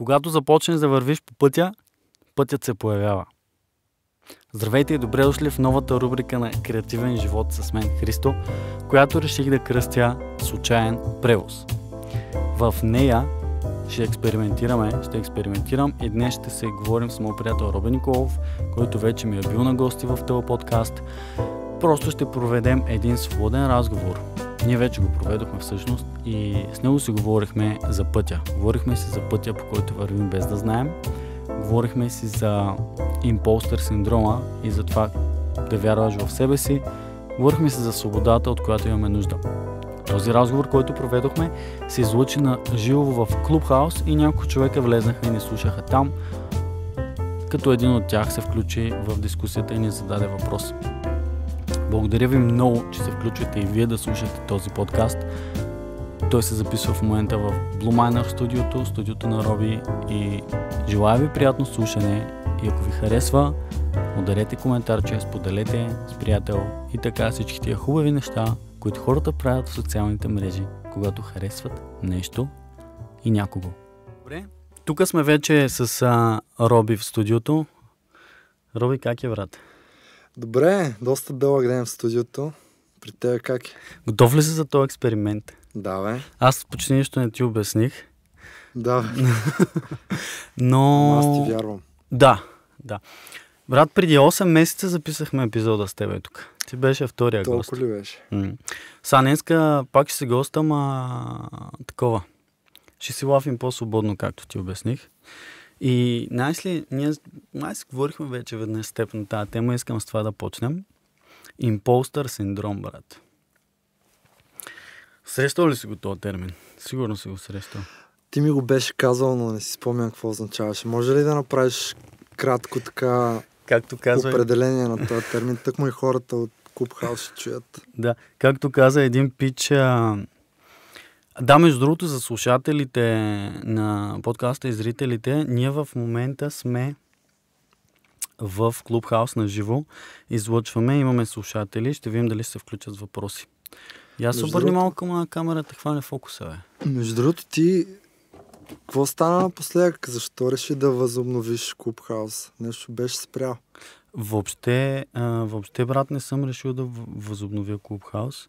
Когато започнеш да вървиш по пътя, пътят се появява. Здравейте и добре дошли в новата рубрика на Креативен живот с мен Христо, която реших да кръстя случайен превоз. В нея ще експериментираме, ще експериментирам и днес ще се говорим с моят приятел Робен Николов, който вече ми е бил на гости в този подкаст. Просто ще проведем един свободен разговор ние вече го проведохме всъщност и с него си говорихме за пътя. Говорихме си за пътя, по който вървим без да знаем. Говорихме си за импостър синдрома и за това да вярваш в себе си. Говорихме си за свободата, от която имаме нужда. Този разговор, който проведохме, се излучи на живо в Клубхаус и няколко човека влезнаха и ни слушаха там, като един от тях се включи в дискусията и ни зададе въпрос. Благодаря ви много, че се включвате и вие да слушате този подкаст. Той се записва в момента в Blue Miner студиото, студиото на Роби и желая ви приятно слушане и ако ви харесва, ударете коментарче, споделете с приятел и така всички тия хубави неща, които хората правят в социалните мрежи, когато харесват нещо и някого. Добре, тук сме вече с а, Роби в студиото. Роби, как е, брат? Добре, доста дълъг ден в студиото. При теб как е? Готов ли си за този експеримент? Да, бе. Аз почти нищо не ти обясних. Да, бе. Но... Аз ти вярвам. Да, да. Брат, преди 8 месеца записахме епизода с тебе тук. Ти беше втория Толко гост. Толкова ли беше? Са, днеска пак ще си гостам, а такова. Ще си лафим по-свободно, както ти обясних. И знаеш ли, ние, си говорихме вече веднъж с теб на тази тема, искам с това да почнем. Импостър синдром, брат. Срещал ли си го този термин? Сигурно си го срещал. Ти ми го беше казал, но не си спомням какво означаваше. Може ли да направиш кратко така Както казва... определение на този термин? Тък му и хората от Клубхаус ще чуят. Да, както каза един пич, а, да, между другото, за слушателите на подкаста и зрителите, ние в момента сме в Клубхаус на живо. Излъчваме, имаме слушатели, ще видим дали се включат въпроси. И аз обърни малко към камерата, хване фокуса, бе. Между другото, ти какво стана напоследък? Защо реши да възобновиш Клубхаус? Нещо беше спрял. Въобще, въобще, брат, не съм решил да възобновя Клубхаус. Хаус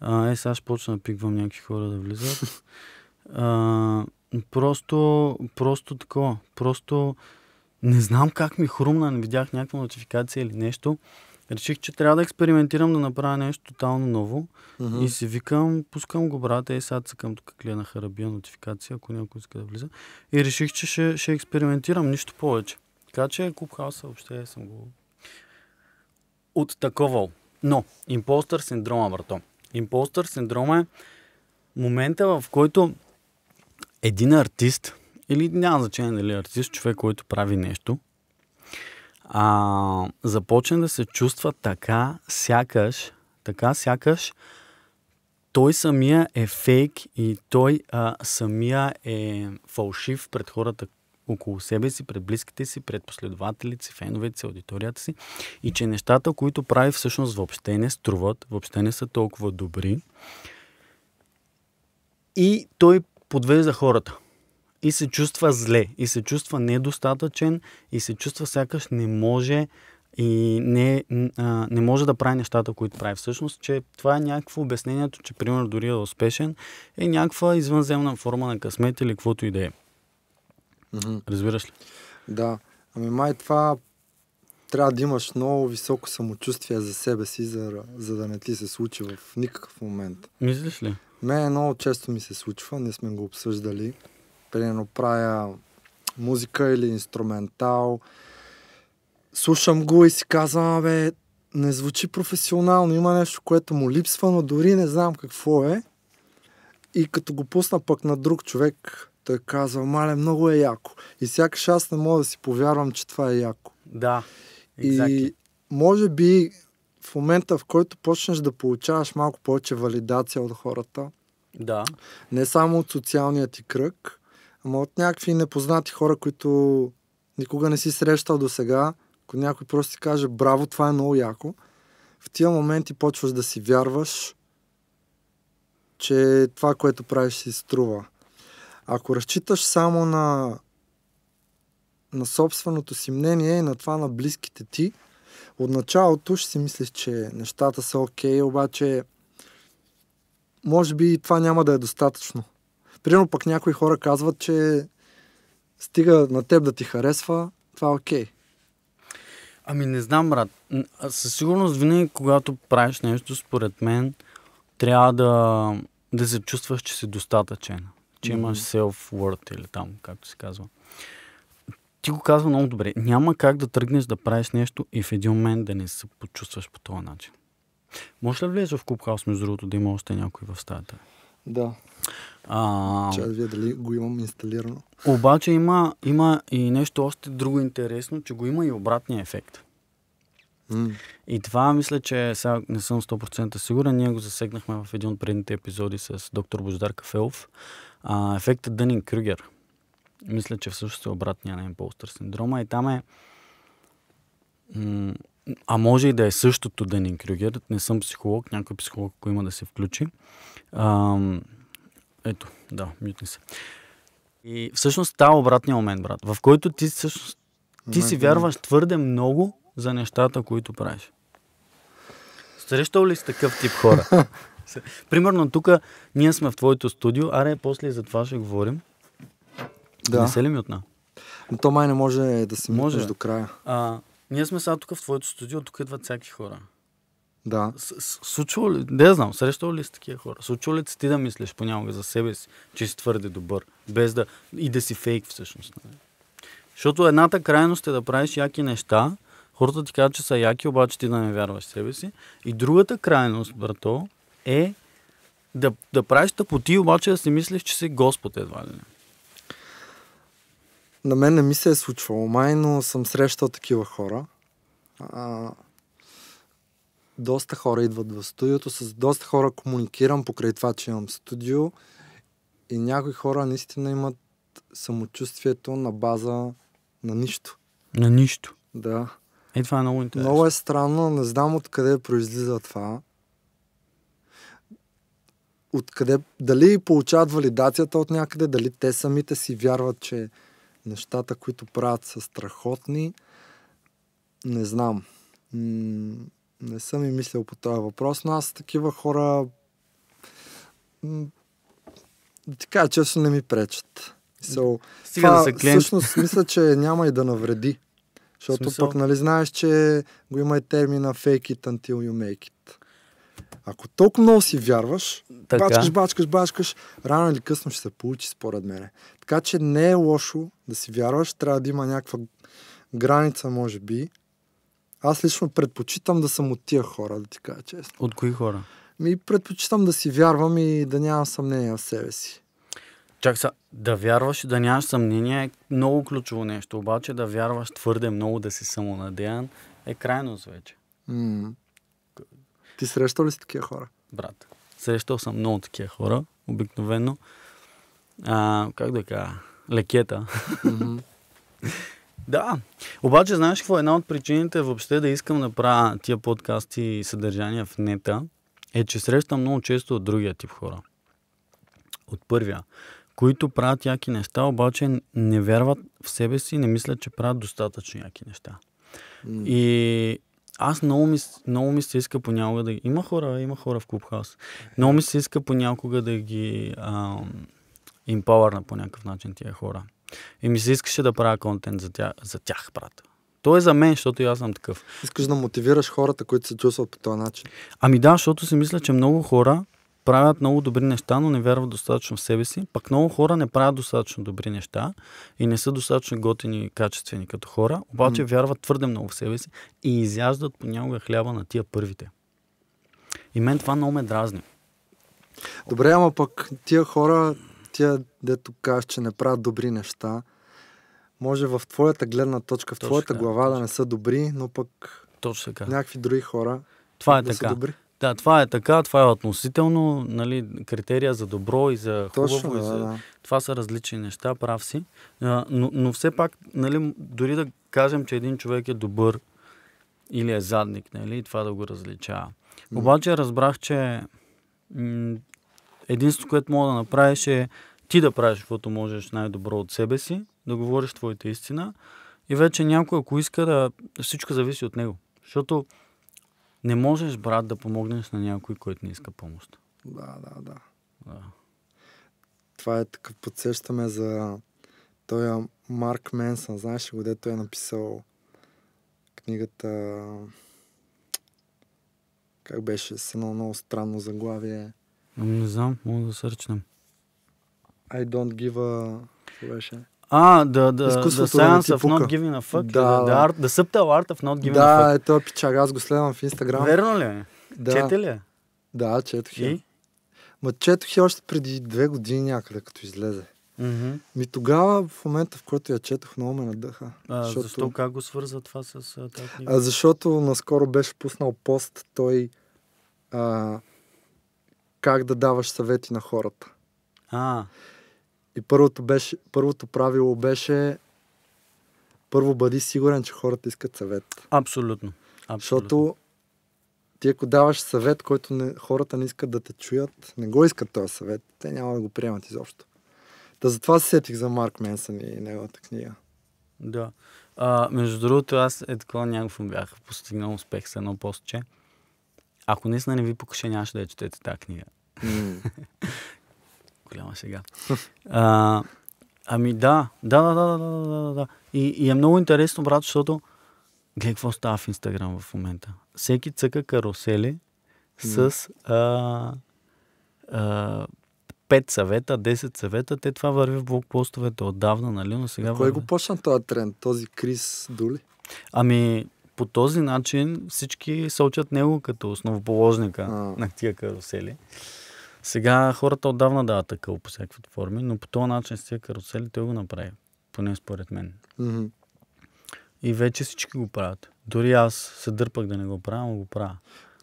а, е, сега ще почна да пиквам някакви хора да влизат. А, просто, просто такова. Просто не знам как ми хрумна, не видях някаква нотификация или нещо. Реших, че трябва да експериментирам да направя нещо тотално ново. Uh-huh. И си викам, пускам го, брат, е, сега цъкам тук клея на харабия нотификация, ако някой иска да влиза. И реших, че ще, ще експериментирам, нищо повече. Така че Клубхауса въобще съм го такова. Но, импостър синдрома, брато. Импостър синдрома е момента, в който един артист, или няма значение дали е артист, човек, който прави нещо, а, започне да се чувства така, сякаш, така, сякаш, той самия е фейк и той а, самия е фалшив пред хората, около себе си, пред близките си, пред последователите си, феновете си, аудиторията си и че нещата, които прави всъщност въобще не струват, въобще не са толкова добри. И той подвежда хората. И се чувства зле, и се чувства недостатъчен, и се чувства сякаш не може и не, а, не може да прави нещата, които прави. Всъщност, че това е някакво обяснението, че примерно дори да е успешен, е някаква извънземна форма на късмет или каквото и да е. Mm-hmm. Разбираш ли? Да. Ами май това трябва да имаш много високо самочувствие за себе си, за, за да не ти се случи в никакъв момент. Мислиш ли? Мене много често ми се случва, ние сме го обсъждали. Примерно правя музика или инструментал. Слушам го и си казвам, абе, не звучи професионално, има нещо, което му липсва, но дори не знам какво е. И като го пусна пък на друг човек, той е казва, мале, много е яко. И сякаш аз не мога да си повярвам, че това е яко. Да, exactly. И може би в момента, в който почнеш да получаваш малко повече валидация от хората, да. не само от социалния ти кръг, ама от някакви непознати хора, които никога не си срещал до сега, ако някой просто ти каже, браво, това е много яко, в тия моменти почваш да си вярваш, че това, което правиш, си струва. Ако разчиташ само на, на собственото си мнение и на това на близките ти, от началото ще си мислиш, че нещата са окей, okay, обаче може би и това няма да е достатъчно. Примерно пък някои хора казват, че стига на теб да ти харесва, това е окей. Okay. Ами не знам, брат. Със сигурност винаги, когато правиш нещо, според мен, трябва да, да се чувстваш, че си достатъчен че mm-hmm. имаш self-word или там, както се казва. Ти го казва много добре. Няма как да тръгнеш да правиш нещо и в един момент да не се почувстваш по този начин. Може ли да влезеш в Клубхаус, между другото, да има още някой в стаята? Да. А... Че да вие дали го имам инсталирано. Обаче има, има и нещо още друго интересно, че го има и обратния ефект. Mm. И това мисля, че сега не съм 100% сигурен. Ние го засегнахме в един от предните епизоди с доктор Бождар Кафелов а, ефектът Дънин Крюгер. Мисля, че всъщност е обратния на импостър синдрома и там е а може и да е същото Дънин Крюгер. Не съм психолог, някой психолог, ако има да се включи. А, ето, да, мютни се. И всъщност става обратния момент, брат, в който ти всъщност ти си вярваш твърде много за нещата, които правиш. Срещал ли с такъв тип хора? Примерно тук ние сме в твоето студио, аре, после за това ще говорим. Да. Не се ли ми отна? Но то май не може да се може до края. А, ние сме сега тук в твоето студио, тук идват всяки хора. Да. Случва ли, да знам, срещал ли си такива хора? Случва ли ти да мислиш понякога за себе си, че си твърде добър, без да и да си фейк всъщност? Нали? Защото едната крайност е да правиш яки неща, хората ти казват, че са яки, обаче ти да не вярваш в себе си. И другата крайност, брато, е да, да правиш тъпоти, обаче да си мислиш, че си Господ едва ли не. На мен не ми се е случвало май, но съм срещал такива хора. А, доста хора идват в студиото, с доста хора комуникирам покрай това, че имам студио и някои хора наистина имат самочувствието на база на нищо. На нищо? Да. И е, това е много интересно. Много е странно, не знам откъде произлиза това откъде, дали получават валидацията от някъде, дали те самите си вярват, че нещата, които правят са страхотни, не знам. не съм и мислял по този въпрос, но аз такива хора ти така често не ми пречат. So, това, да се Всъщност мисля, че няма и да навреди. Защото пък, нали, знаеш, че го има и термина fake it until you make it. Ако толкова много си вярваш, така. бачкаш, бачкаш, бачкаш, рано или късно ще се получи, според мен. Така че не е лошо да си вярваш, трябва да има някаква граница, може би. Аз лично предпочитам да съм от тия хора, да ти кажа честно. От кои хора? Ми предпочитам да си вярвам и да нямам съмнение в себе си. Чак са, да вярваш и да нямаш съмнение е много ключово нещо, обаче да вярваш твърде много, да си самонадеян е крайност вече. Mm. Ти срещал ли си такива хора? Брат, срещал съм много такива хора, обикновено. А, как да кажа? Лекета. Mm-hmm. да. Обаче, знаеш какво? Една от причините въобще да искам да правя тия подкасти и съдържания в нета е, че срещам много често от другия тип хора. От първия които правят яки неща, обаче не вярват в себе си и не мислят, че правят достатъчно яки неща. Mm. И аз много ми, много ми се иска понякога да... Има хора, има хора в клубхаус. Много ми се иска понякога да ги импауърна по някакъв начин тия хора. И ми се искаше да правя контент за тях, за тях брат. То е за мен, защото и аз съм такъв. Искаш да мотивираш хората, които се чувстват по този начин. Ами да, защото си мисля, че много хора правят много добри неща, но не вярват достатъчно в себе си. Пък много хора не правят достатъчно добри неща и не са достатъчно готини и качествени като хора, обаче mm. вярват твърде много в себе си и изяждат понякога хляба на тия първите. И мен това много ме дразни. Добре, ама пък тия хора, тия дето казваш, че не правят добри неща, може в твоята гледна точка, в точно твоята глава точно. да не са добри, но пък точно така. някакви други хора това е да така. са добри. Да, това е така, това е относително, нали, критерия за добро и за хубаво. Точно, и за... Да, да. Това са различни неща, прав си. А, но, но все пак, нали, дори да кажем, че един човек е добър или е задник, нали, това да го различава. Обаче разбрах, че единството, което мога да направиш е ти да правиш каквото можеш най-добро от себе си, да говориш твоята истина и вече някой, ако иска да... Всичко зависи от него. Защото не можеш, брат, да помогнеш на някой, който не иска помощ. Да, да, да. да. Това е така, подсещаме за той Марк Менсън, знаеш ли където е написал книгата как беше с едно много странно заглавие. Ами не знам, мога да сърчнем. I don't give a... Какво беше? А, да, да, да. science в not giving a fuck. Да, the, the, art, the subtle art of да, Да, е този пичар, аз го следвам в Инстаграм. Верно ли Да. Чете ли Да, четох и? Ма четох още преди две години някъде, като излезе. Mm-hmm. Ми тогава, в момента, в който я четох, много ме надъха. А, защото... Защо как го свързва това с тази книга? А, защото наскоро беше пуснал пост той а, как да даваш съвети на хората. А. И първото, беше, първото правило беше първо бъди сигурен, че хората искат съвет. Абсолютно. Абсолютно. Защото ти ако даваш съвет, който не, хората не искат да те чуят, не го искат този съвет, те няма да го приемат изобщо. Та затова се сетих за Марк Менсън и неговата книга. Да. А, между другото, аз е такова някакво бях постигнал успех с едно постче. Ако наистина не ви покаша нямаше да я четете тази книга. Mm. голяма сега. А, ами да, да, да, да, да, да, да, да. И, и е много интересно, брат, защото гледай какво става в Инстаграм в момента. Всеки цъка карусели с а, а, 5 съвета, 10 съвета. Те това върви в блокпостовете отдавна, нали? Но сега. Кой върви... го почна този тренд? Този Крис Дули? Ами, по този начин всички сочат него като основоположника а. на тия карусели. Сега хората отдавна дават такъв по всякакви форми, но по този начин с тези карусели той го направи, поне според мен. Mm-hmm. И вече всички го правят. Дори аз се дърпах да не го правя, но го правя.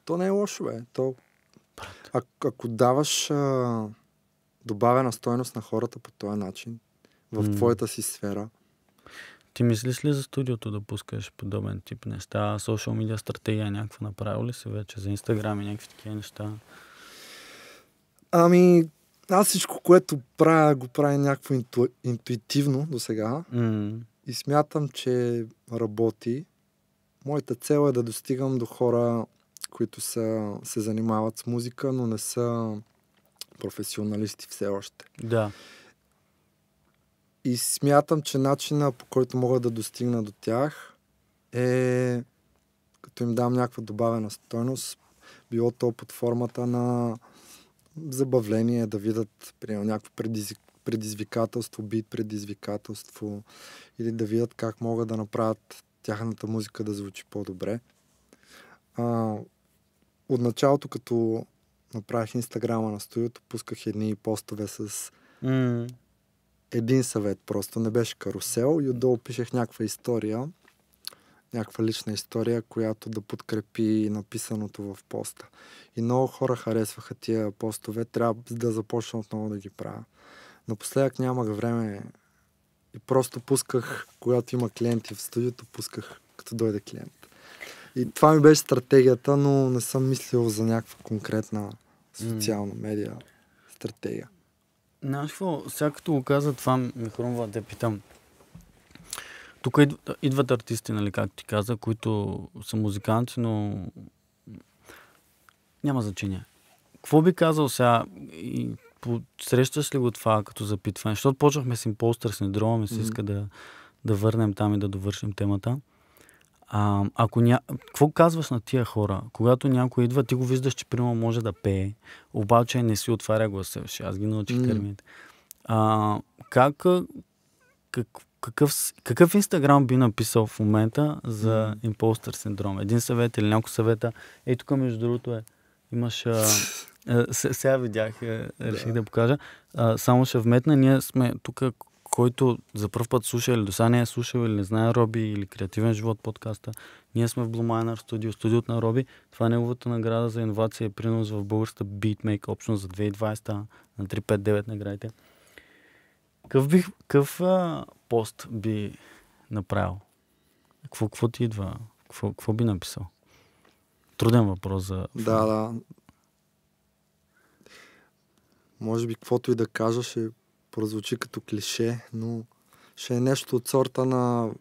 То не е лошо, бе. То... А, ако даваш а, добавена стойност на хората по този начин, в mm. твоята си сфера. Ти мислиш ли за студиото да пускаш подобен тип неща? Социал медиа стратегия някаква направил ли си вече за Инстаграм и някакви такива неща? Ами, аз всичко, което правя, го правя някакво инту... интуитивно до сега. Mm. И смятам, че работи. Моята цел е да достигам до хора, които са, се занимават с музика, но не са професионалисти все още. Да. И смятам, че начина по който мога да достигна до тях е като им дам някаква добавена стойност, било то под формата на забавление, е да видят примерно, някакво предизвик, предизвикателство, бит предизвикателство или да видят как могат да направят тяхната музика да звучи по-добре. А, от началото, като направих инстаграма на студиото, пусках едни постове с mm. един съвет просто. Не беше карусел и отдолу пишех някаква история някаква лична история, която да подкрепи написаното в поста. И много хора харесваха тия постове. Трябва да започна отново да ги правя. Напоследък нямах време и просто пусках, когато има клиенти в студиото, пусках като дойде клиент. И това ми беше стратегията, но не съм мислил за някаква конкретна социална медия стратегия. Знаеш какво, сега като го каза това, ми хрумва да питам. Тук идват артисти, нали, както ти каза, които са музиканти, но няма значение. Какво би казал сега? И срещаш ли го това като запитване? Защото почнахме с импостър синдрома, ми се иска mm-hmm. да, да върнем там и да довършим темата. А, ако ня... Какво казваш на тия хора? Когато някой идва, ти го виждаш, че прима може да пее, обаче не си отваря гласа. Аз ги научих mm. Mm-hmm. термините. А, как, как, какъв, какъв Инстаграм би написал в момента за mm. импостър синдром? Един съвет или няколко съвета? Ей, тук между другото е, имаш... А, а, сега видях, а, е, реших да, да покажа. А, само ще вметна, ние сме тук, който за първ път слуша или до сега не е слушал или не знае Роби или Креативен живот подкаста, ние сме в Blue Miner Studio, студиото на Роби. Това е неговата награда за инновация и принос в българската битмейк общност за 2020 на 359 наградите. Къв, бих, къв а, пост би направил? Какво, какво ти идва? Какво, какво би написал? Труден въпрос за... Да, да. Може би каквото и да кажа ще прозвучи като клише, но ще е нещо от сорта на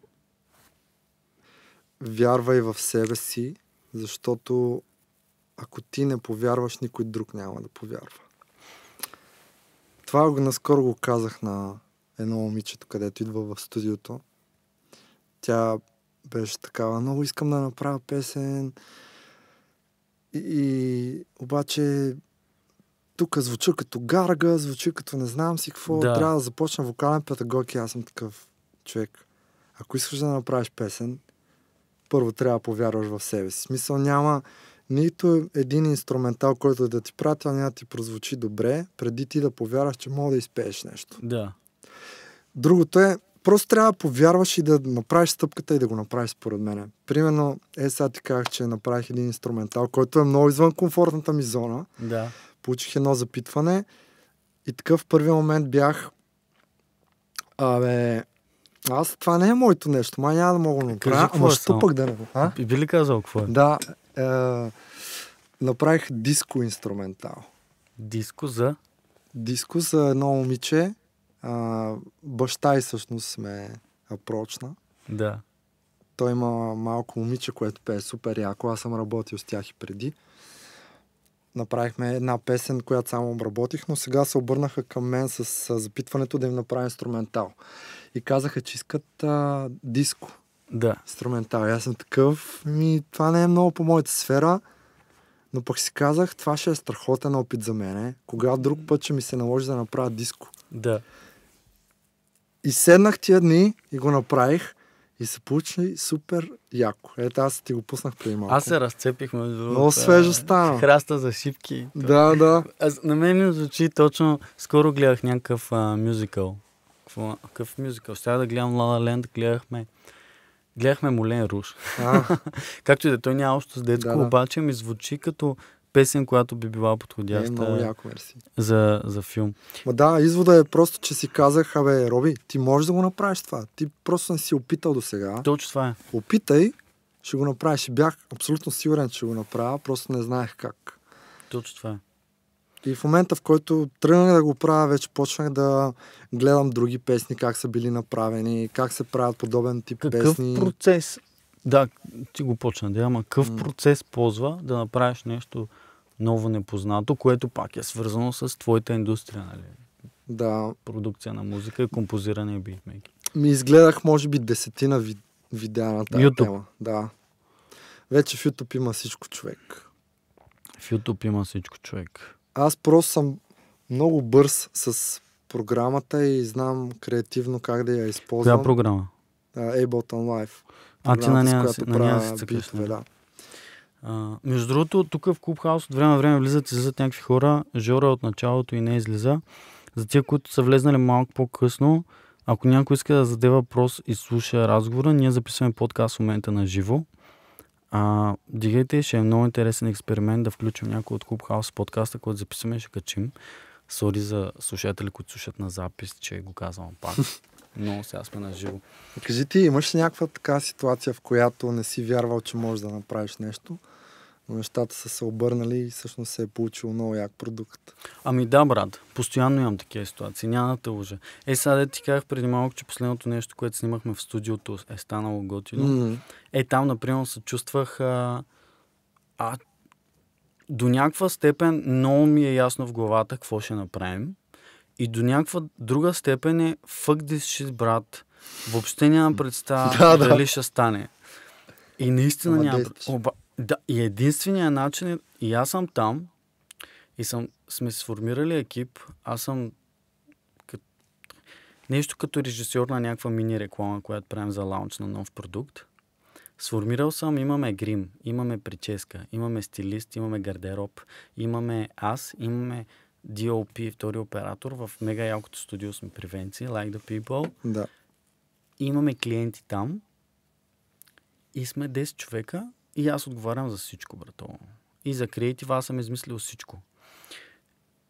вярвай в себе си, защото ако ти не повярваш, никой друг няма да повярва. Това наскоро го казах на едно момичето, където идва в студиото. Тя беше такава, много искам да направя песен. И, и обаче тук звуча като гарга, звучи като не знам си какво. Да. Трябва да започна вокален педагог и аз съм такъв човек. Ако искаш да направиш песен, първо трябва да повярваш в себе си. Смисъл няма нито един инструментал, който да ти пратя, няма ти прозвучи добре, преди ти да повярваш, че мога да изпееш нещо. Да. Другото е, просто трябва да повярваш и да направиш стъпката и да го направиш според мен. Примерно, е сега ти казах, че направих един инструментал, който е много извън комфортната ми зона. Да. Получих едно запитване и така в първи момент бях Абе, аз това не е моето нещо, май няма да мога да направя, ама що пък да не го. А? И би ли казал какво е? Да, е, направих диско инструментал. Диско за? Диско за едно момиче. А, баща и всъщност сме апрочна. Да. Той има малко момиче, което пее супер яко. Аз съм работил с тях и преди. Направихме една песен, която само обработих, но сега се обърнаха към мен с, с запитването да им направя инструментал. И казаха, че искат а, диско. Да. Инструментал. Аз съм такъв. Ми, това не е много по моята сфера. Но пък си казах, това ще е страхотен опит за мене. Кога друг път ще ми се наложи да направя диско. Да. И седнах тия дни и го направих. И се получи супер яко. Ето аз ти го пуснах преди малко. Аз се разцепих между другото. Много свежо стана. Храста за шипки. Да, да. Аз, на мен ми звучи точно... Скоро гледах някакъв а, мюзикъл. Какво, какъв мюзикъл? Сега да гледам La La Land, гледахме гледахме Молен Руш. Както и да е, той няма общо с детско, да, да. обаче ми звучи като песен, която би била подходяща е, яко, За, за филм. Ма да, извода е просто, че си казах, абе, Роби, ти можеш да го направиш това. Ти просто не си опитал до сега. Точно това е. Опитай, ще го направиш. И бях абсолютно сигурен, че ще го направя, просто не знаех как. Точно това е. И в момента, в който тръгнах да го правя, вече почнах да гледам други песни, как са били направени, как се правят подобен тип Какъв песни. Какъв процес, да, ти го почна да има, какъв mm. процес ползва да направиш нещо ново непознато, което пак е свързано с твоята индустрия, нали? Да. Продукция на музика и композиране и битмейки. Ми изгледах, може би, десетина ви, видеа на тази YouTube. тема. Да. Вече в YouTube има всичко човек. В YouTube има всичко човек. Аз просто съм много бърз с програмата и знам креативно как да я използвам. Коя програма? Uh, Ableton Live. А, ти на нея си, на нея си цъкаш, да. А, между другото, тук в Клубхаус от време на време влизат и излизат някакви хора. Жора е от началото и не излиза. За тия, които са влезнали малко по-късно, ако някой иска да зададе въпрос и слуша разговора, ние записваме подкаст в момента на живо. А, дигайте, ще е много интересен експеримент да включим някой от Clubhouse подкаста, който записваме ще качим. Сори за слушатели, които слушат на запис, че го казвам пак. Но сега сме на живо. Кажи ти, имаш ли някаква така ситуация, в която не си вярвал, че можеш да направиш нещо? но нещата са се обърнали и всъщност се е получил много як продукт. Ами да, брат, постоянно имам такива ситуации, няма да те лъжа. Е, сега да ти казах преди малко, че последното нещо, което снимахме в студиото е станало готино. Mm. Е, там, например, се чувствах а, а, до някаква степен много ми е ясно в главата какво ще направим. И до някаква друга степен е fuck this shit, брат. Въобще нямам представа да, дали да. ще стане. И наистина няма... Да, и единствения начин е, и аз съм там, и съм, сме сформирали екип, аз съм кът, нещо като режисьор на някаква мини реклама, която правим за лаунч на нов продукт. Сформирал съм, имаме грим, имаме прическа, имаме стилист, имаме гардероб, имаме аз, имаме DOP, втори оператор, в мега ялкото студио сме превенции, Like the People. Да. Имаме клиенти там и сме 10 човека и аз отговарям за всичко, брато. И за креатива аз съм измислил всичко.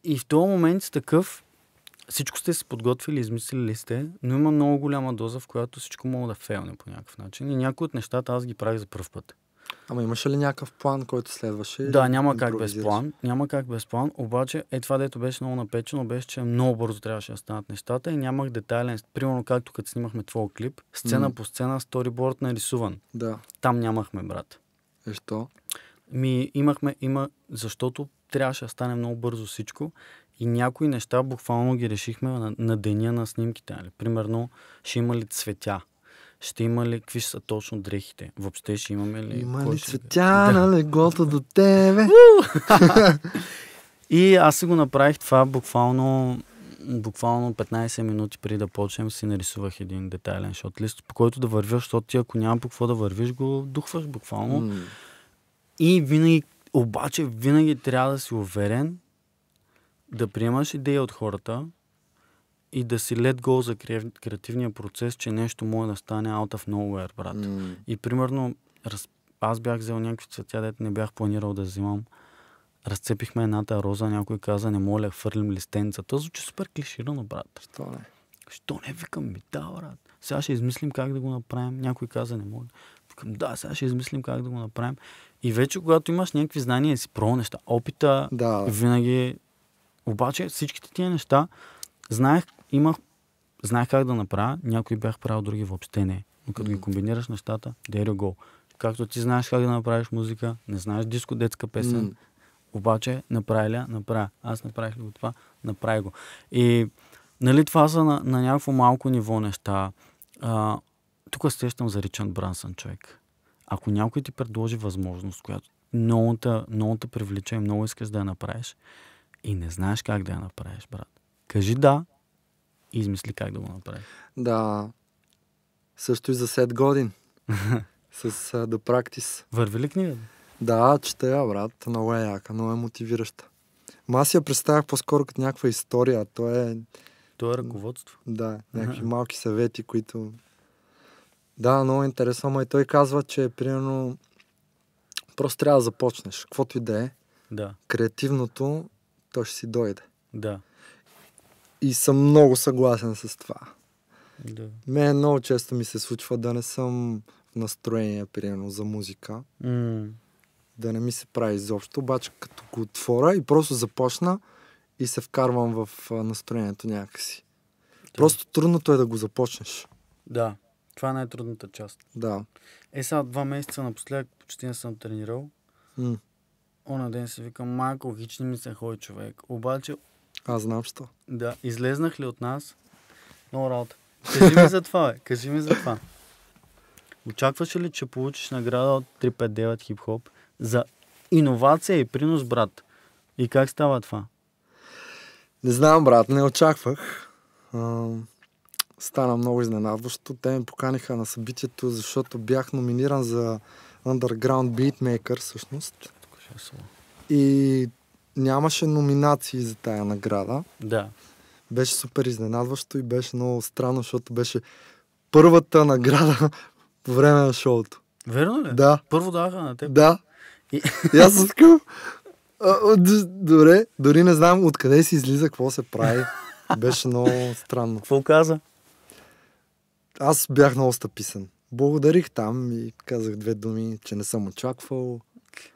И в този момент с такъв всичко сте се подготвили, измислили сте, но има много голяма доза, в която всичко мога да фейлне по някакъв начин. И някои от нещата аз ги правих за първ път. Ама имаше ли някакъв план, който следваше? Да, няма как без план. Няма как без план. Обаче е това, дето беше много напечено, беше, че много бързо трябваше да станат нещата и нямах детайлен. Примерно, както като снимахме твой клип, сцена mm. по сцена, сториборд нарисуван. Да. Там нямахме, брат. Защо? Ми имахме, има, защото трябваше да стане много бързо всичко и някои неща буквално ги решихме на, на деня на снимките. Нали? Примерно, ще има ли цветя? Ще има ли, какви са точно дрехите? Въобще ще имаме ли... Има ли цветя да. на нали? леглото до тебе? и аз си го направих това буквално буквално 15 минути преди да почнем си нарисувах един детайлен шот лист, по който да вървя, защото ти ако няма по какво да вървиш, го духваш буквално. Mm. И винаги, обаче винаги трябва да си уверен, да приемаш идея от хората и да си лед гол за креативния процес, че нещо може да стане out of nowhere, брат. Mm. И примерно, аз бях взел някакви цветя, дете не бях планирал да взимам разцепихме едната роза, някой каза, не моля, хвърлим листенцата. Това звучи супер клиширано, брат. Що не? Що не? Викам, ми да, брат. Сега ще измислим как да го направим. Някой каза, не моля. Викам, да, сега ще измислим как да го направим. И вече, когато имаш някакви знания, си про неща, опита, да. винаги... Обаче всичките тия неща, знаех, имах, знаех как да направя, някои бях правил, други въобще не. Но като ги комбинираш нещата, there you go. Както ти знаеш как да направиш музика, не знаеш диско, детска песен, mm обаче направя, направя. Аз направих ли го това? Направи го. И нали, това са на, на някакво малко ниво неща. А, тук сещам за Ричард Брансън, човек. Ако някой ти предложи възможност, която много те, много те привлича и много искаш да я направиш и не знаеш как да я направиш, брат. Кажи да и измисли как да го направиш. Да. Също и за 7 годин. С uh, The Practice. Върви ли книгата? Да, чета я, брат. Много е яка, много е мотивираща. Ма аз я представях по-скоро като някаква история. То е... То е ръководство. Да, някакви ага. малки съвети, които... Да, много е интересно, Ма и той казва, че примерно просто трябва да започнеш. Каквото и да е, да. креативното, то ще си дойде. Да. И съм много съгласен с това. Да. Мен много често ми се случва да не съм в настроение, примерно, за музика. Mm да не ми се прави изобщо, обаче като го отворя и просто започна и се вкарвам в настроението някакси. Да. Просто трудното е да го започнеш. Да, това е най-трудната част. Да. Е, сега два месеца напоследък почти не съм тренирал. Mm. Она ден си викам, малко хични ми се ходи човек. Обаче... Аз знам що. Да, излезнах ли от нас? Много работа. Кажи ми за това, бе. Кажи ми за това. Очакваш ли, че получиш награда от 359 хип-хоп? за иновация и принос, брат. И как става това? Не знам, брат, не очаквах. стана много изненадващо. Те ме поканиха на събитието, защото бях номиниран за Underground Beatmaker, всъщност. И нямаше номинации за тая награда. Да. Беше супер изненадващо и беше много странно, защото беше първата награда по време на шоуто. Верно ли? Да. Първо даха на теб. Да. И аз съм такъв... Добре, дори не знам откъде си излиза, какво се прави. Беше много странно. Какво каза? Аз бях много стъписан. Благодарих там и казах две думи, че не съм очаквал.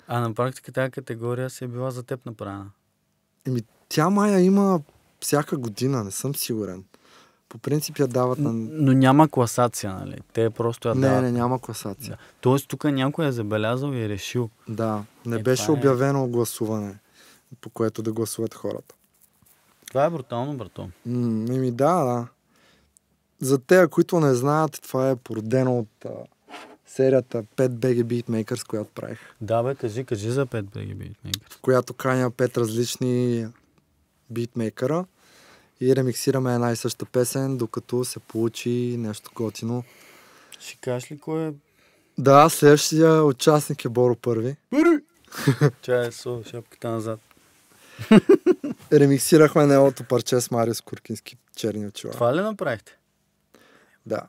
А на практика тази категория си е била за теб направена? Еми, тя мая има всяка година, не съм сигурен. По принцип я дават на... Но няма класация, нали? Те просто я не, дават. Не, не, няма класация. Да. Тоест тук някой е забелязал и е решил. Да, не е, беше е- обявено е... гласуване, по което да гласуват хората. Това е брутално, брато. М- ми да, да. За те, които не знаят, това е породено от а, серията 5 BG Beatmakers, която правих. Да, бе, кажи, кажи за 5 BG Beatmakers. В която каня 5 различни битмейкъра и ремиксираме една и съща песен, докато се получи нещо готино. Ще кажеш ли кой е? Да, следващия участник е Боро Първи. Първи! Чай, е со, шапката назад. Ремиксирахме неговото парче с Марио Скуркински, черни очила. Това ли направихте? Да.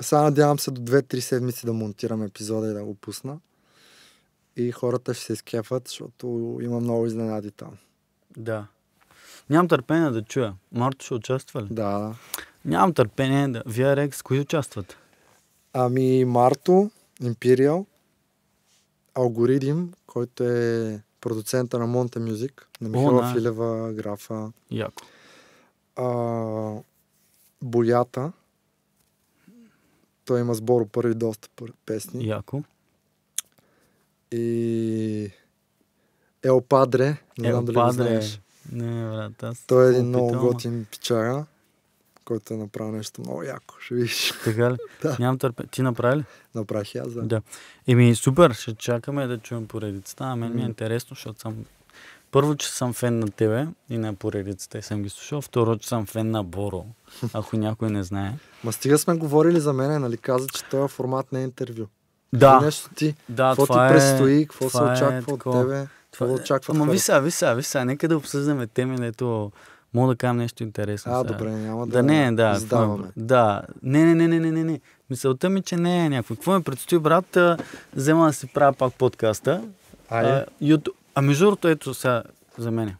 Сега надявам се до 2-3 седмици да монтирам епизода и да го пусна. И хората ще се скефат, защото има много изненади там. Да. Нямам търпение да чуя. Марто ще участва ли? Да. Нямам търпение да... Вие, Рекс, кои участват? Ами Марто, Imperial, Алгоритм, който е продуцента на Монте Мюзик, на Михаила О, Филева, графа. Яко. А, Боята. Той има сбор първи доста песни. Яко. И Ел Падре. Не знаеш. Не, брат, аз Той е един много готин пичага, който е направил нещо много яко. Ще видиш. Така ли? да. Нямам търпение. Ти направи ли? Направих аз, да. да. Еми, супер, ще чакаме да чуем поредицата. А мен ми е интересно, защото съм първо, че съм фен на тебе и на поредицата и съм ги слушал. Второ, че съм фен на Боро, ако някой не знае. Ма стига сме говорили за мене, нали? Каза, че този формат не е интервю. Да. Нещо ти. Да, какво ти е, предстои, какво се е очаква е, от тебе. Това, Какво очакват Ама ви сега, ви сега, ви сега, нека да обсъждаме теми, нето нали, мога да кажа нещо интересно. А, добре, няма да, да не, да, е- Да, не, не, не, не, не, не, не. Мисълта ми, че не е някакво. Какво ми предстои, брат, взема да си правя пак подкаста. Айде. А, YouTube. а между другото, ето сега за мен.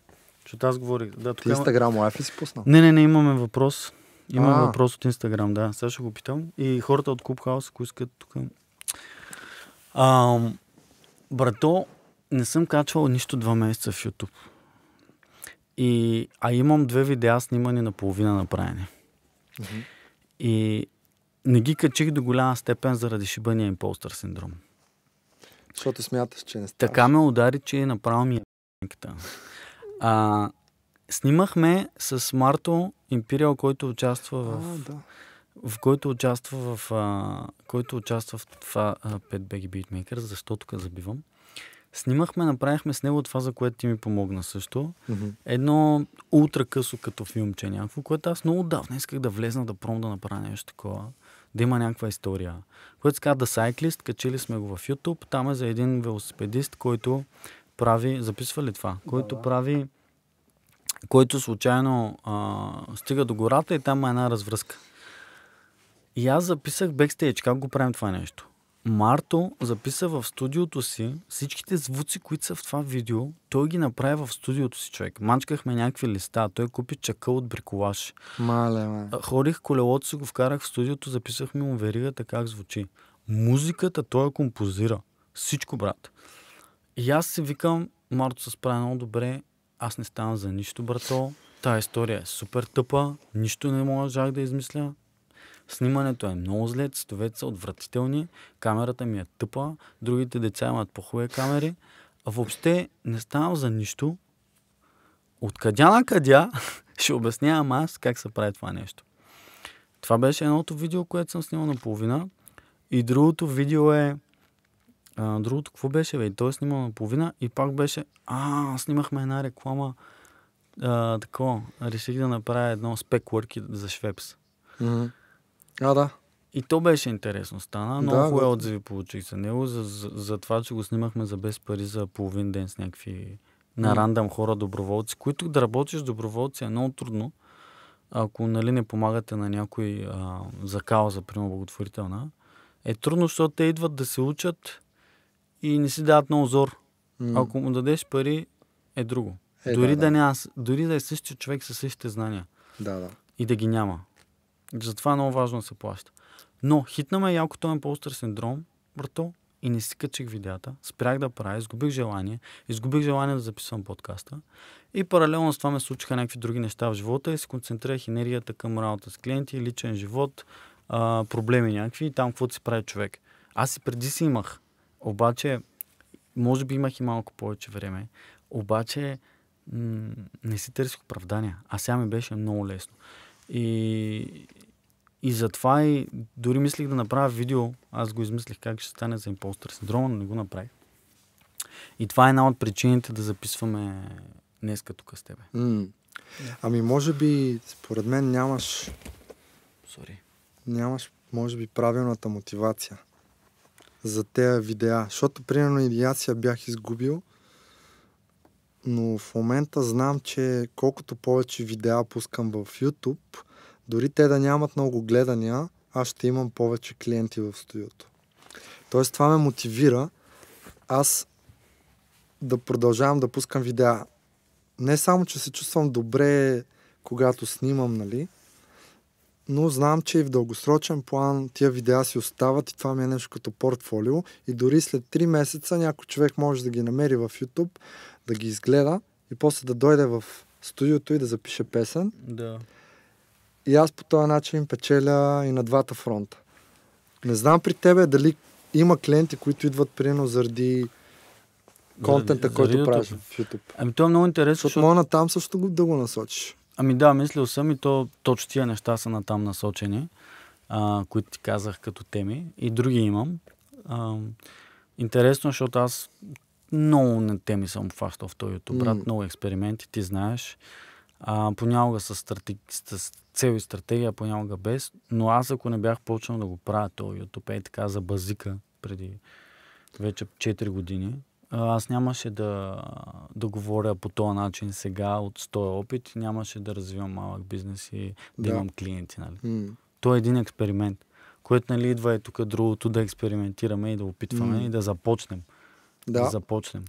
Защото аз говорих. Да, тук Инстаграм, лайф ли си пуснал? Не, не, не, имаме въпрос. Има а въпрос от Инстаграм, да. Сега ще го питам. И хората от Клубхаус, ако искат тук. Е. брато, не съм качвал нищо два месеца в YouTube. И, а имам две видеа снимани на половина направени. Mm-hmm. И не ги качих до голяма степен заради шибания импостър синдром. Защото смяташ, че не ставаш. Така ме удари, че направо ми е а, Снимахме с Марто Империал, който участва в... А, да. В който участва в... А, който участва в това 5BG Beatmaker, защото тук забивам. Снимахме, направихме с него това, за което ти ми помогна също. Mm-hmm. Едно ултра късо като филмче някакво, което аз много давна исках да влезна да пром да направя нещо такова. Да има някаква история. Което се казва The Cyclist, качили сме го в YouTube. Там е за един велосипедист, който прави, записва ли това? Който да. прави, който случайно а, стига до гората и там е една развръзка. И аз записах бекстейдж, как го правим това нещо. Марто записа в студиото си всичките звуци, които са в това видео. Той ги направи в студиото си, човек. Мачкахме някакви листа. Той купи чакъл от бриколаш. Мале, мале. Ходих колелото си, го вкарах в студиото, записахме му веригата как звучи. Музиката той композира. Всичко, брат. И аз си викам, Марто се справя много добре, аз не ставам за нищо, брато. Тая история е супер тъпа, нищо не можах да измисля. Снимането е много зле, цветовете са отвратителни, камерата ми е тъпа, другите деца имат по-хубави камери. А въобще не ставам за нищо. къдя на къдя ще обяснявам аз как се прави това нещо. Това беше едното видео, което съм снимал на половина. И другото видео е... А, другото какво беше? Бе? И той е снимал на половина и пак беше... А, снимахме една реклама. А, такова. Реших да направя едно спекворки за Швепс. Mm-hmm. А, да. И то беше интересно. Стана много да, хубави да. отзиви получих за него, за, за, за това, че го снимахме за без пари за половин ден с някакви на рандам хора, доброволци, които да работиш доброволци е много трудно, ако нали, не помагате на някой а, за кауза, примерно благотворителна. Е трудно, защото те идват да се учат и не си дават на озор. Mm. Ако му дадеш пари, е друго. Е, дори, да, да. Да не, дори да е същия човек със същите знания. Да, да. И да ги няма. Затова е много важно да се плаща. Но хитна ме ялкото на полстър синдром, брато, и не си качих видеята, спрях да правя, изгубих желание, изгубих желание да записвам подкаста и паралелно с това ме случиха някакви други неща в живота и се концентрирах енергията към работа с клиенти, личен живот, а, проблеми някакви и там каквото си прави човек. Аз и преди си имах, обаче може би имах и малко повече време, обаче м- не си търсих оправдания, а сега ми беше много лесно. И, и затова и дори мислих да направя видео. Аз го измислих как ще стане за импостър синдрома, но не го направих. И това е една от причините да записваме днес тук с тебе. Mm. Ами може би, според мен нямаш... Sorry. Нямаш, може би, правилната мотивация за тези видеа. Защото, примерно, и аз я бях изгубил но в момента знам, че колкото повече видеа пускам в YouTube, дори те да нямат много гледания, аз ще имам повече клиенти в студиото. Тоест това ме мотивира аз да продължавам да пускам видеа. Не само, че се чувствам добре, когато снимам, нали, но знам, че и в дългосрочен план тия видеа си остават и това ми е нещо като портфолио. И дори след 3 месеца някой човек може да ги намери в YouTube, да ги изгледа и после да дойде в студиото и да запише песен. Да. И аз по този начин печеля и на двата фронта. Не знам при тебе дали има клиенти, които идват примерно заради контента, заради, който заради правиш в YouTube. Ами то е много интересно. Защото, защото... на там също да го насочиш. Ами да, мислил съм и то точно тия неща са на там насочени, а, които ти казах като теми. И други имам. А, интересно, е, защото аз много на теми съм фащал в този YouTube, брат. Mm. Много експерименти, ти знаеш. А, понякога с, стратег... с цел и стратегия, понякога без. Но аз ако не бях почнал да го правя този YouTube, е така за базика преди вече 4 години, аз нямаше да, да говоря по този начин сега от стоя опит, нямаше да развивам малък бизнес и да, да. имам клиенти. Нали? Mm. То е един експеримент, което нали, идва е тук другото да експериментираме и да опитваме mm. и да започнем. Да. да започнем.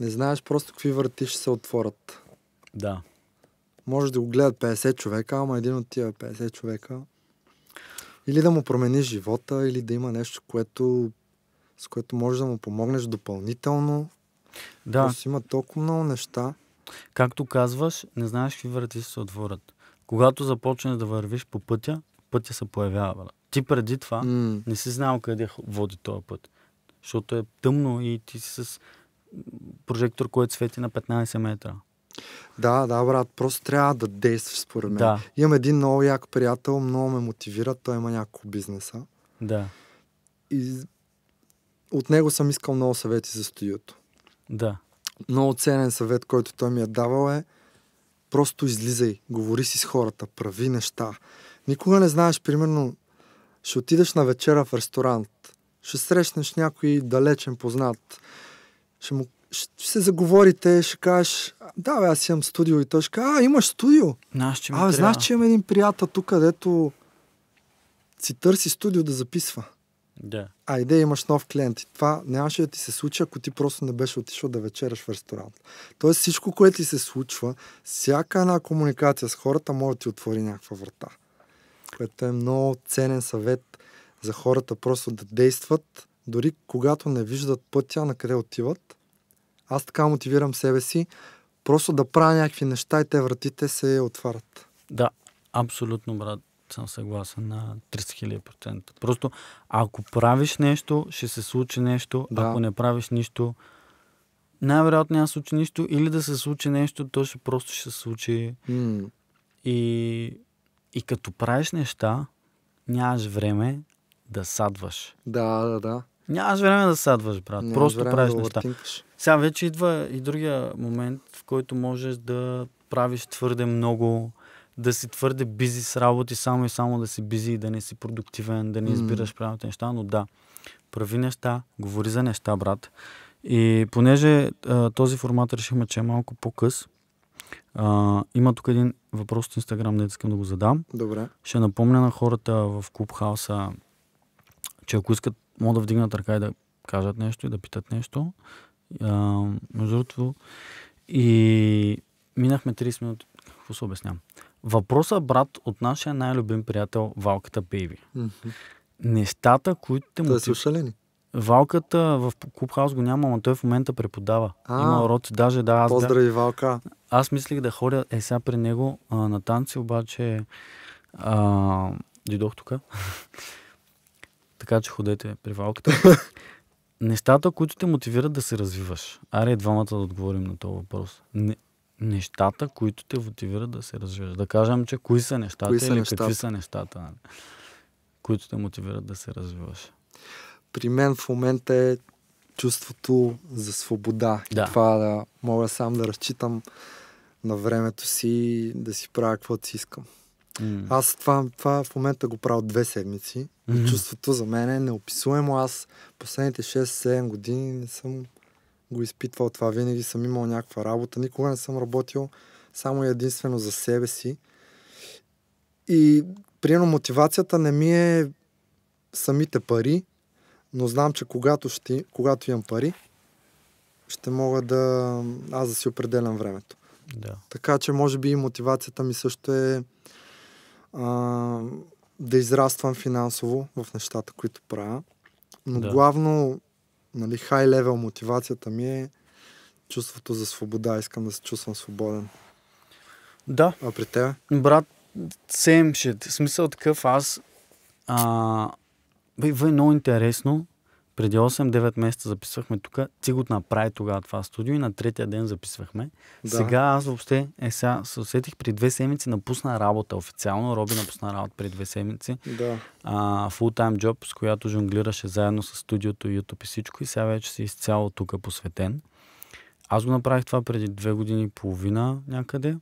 Не знаеш просто какви врати ще се отворят. Да. Може да го гледат 50 човека, ама един от тия 50 човека. Или да му промени живота, или да има нещо, което с което можеш да му помогнеш допълнително. Да. Просто има толкова много неща. Както казваш, не знаеш какви врати се отворят. Когато започнеш да вървиш по пътя, пътя се появява. Брат. Ти преди това mm. не си знал къде води този път. Защото е тъмно и ти си с прожектор, който свети на 15 метра. Да, да, брат, просто трябва да действаш според мен. Да. Имам един много як приятел, много ме мотивира, той има няколко бизнеса. Да. И от него съм искал много съвети за студиото. Да. Много ценен съвет, който той ми е давал е просто излизай, говори си с хората, прави неща. Никога не знаеш, примерно, ще отидеш на вечера в ресторант, ще срещнеш някой далечен познат, ще му ще се заговорите, ще кажеш, да, бе, аз имам студио и той ще каже, а, имаш студио? Знаеш, че ми а, трябва. знаеш, че имам един приятел тук, където си търси студио да записва. Да. Айде имаш нов клиент. И това нямаше да ти се случи, ако ти просто не беше отишъл да вечераш в ресторант. Тоест всичко, което ти се случва, всяка една комуникация с хората може да ти отвори някаква врата. Което е много ценен съвет за хората просто да действат, дори когато не виждат пътя на къде отиват. Аз така мотивирам себе си, просто да правя някакви неща и те вратите се отварят. Да, абсолютно, брат съм съгласен на 300 000%. Просто ако правиш нещо, ще се случи нещо. Да. Ако не правиш нищо, най-вероятно няма да случи нищо. Или да се случи нещо, то ще просто ще се случи. Mm. И, и като правиш неща, нямаш време да садваш. Да, да, да. Нямаш време да садваш, брат. Нямаш Просто правиш да неща. Въртинкаш. Сега вече идва и другия момент, в който можеш да правиш твърде много да си твърде бизи с работи, само и само да си бизи и да не си продуктивен, да не избираш правилните неща, но да, прави неща, говори за неща, брат. И понеже а, този формат решихме, че е малко по-къс, а, има тук един въпрос от Инстаграм, да искам да го задам. Добре. Ще напомня на хората в Клубхауса, че ако искат, могат да вдигнат ръка и да кажат нещо и да питат нещо. А, между другото, и минахме 30 минути. Какво се обяснявам? Въпроса, брат, от нашия най-любим приятел Валката Бейби. Mm-hmm. Нещата, които те му... Да, е мотив... Валката в Клубхаус го няма, но той в момента преподава. А, Има род, даже да. Аз поздрави, да... Валка. Аз мислих да ходя е сега при него а, на танци, обаче а, дойдох тук. така че ходете при Валката. Нещата, които те мотивират да се развиваш. Аре, двамата да отговорим на този въпрос. Не, нещата, които те мотивират да се развиваш. Да кажем, че кои са нещата кои са или нещата? какви са нещата, нали, които те мотивират да се развиваш. При мен в момента е чувството за свобода. Да. И това да мога сам да разчитам на времето си, да си правя каквото си искам. Mm. Аз това, това в момента го правя две седмици. Mm-hmm. Чувството за мен е неописуемо. Аз последните 6-7 години не съм го изпитвал това. Винаги съм имал някаква работа. Никога не съм работил само и единствено за себе си. И приемно мотивацията не ми е самите пари, но знам, че когато, ще, когато имам пари, ще мога да аз да си определям времето. Да. Така че може би и мотивацията ми също е а, да израствам финансово в нещата, които правя. Но да. главно нали, хай левел мотивацията ми е чувството за свобода. Искам да се чувствам свободен. Да. А при теб? Брат, same shit. Смисъл такъв аз... А... Бе, бе, много интересно. Преди 8-9 месеца записвахме тук. Ти го направи тогава това студио и на третия ден записвахме. Да. Сега аз въобще, е сега се усетих, при две седмици напусна работа официално. Роби напусна работа при две седмици. Да. А, full-time job, с която жонглираше заедно с студиото, YouTube и всичко. И сега вече си изцяло тук посветен. Аз го направих това преди две години и половина някъде.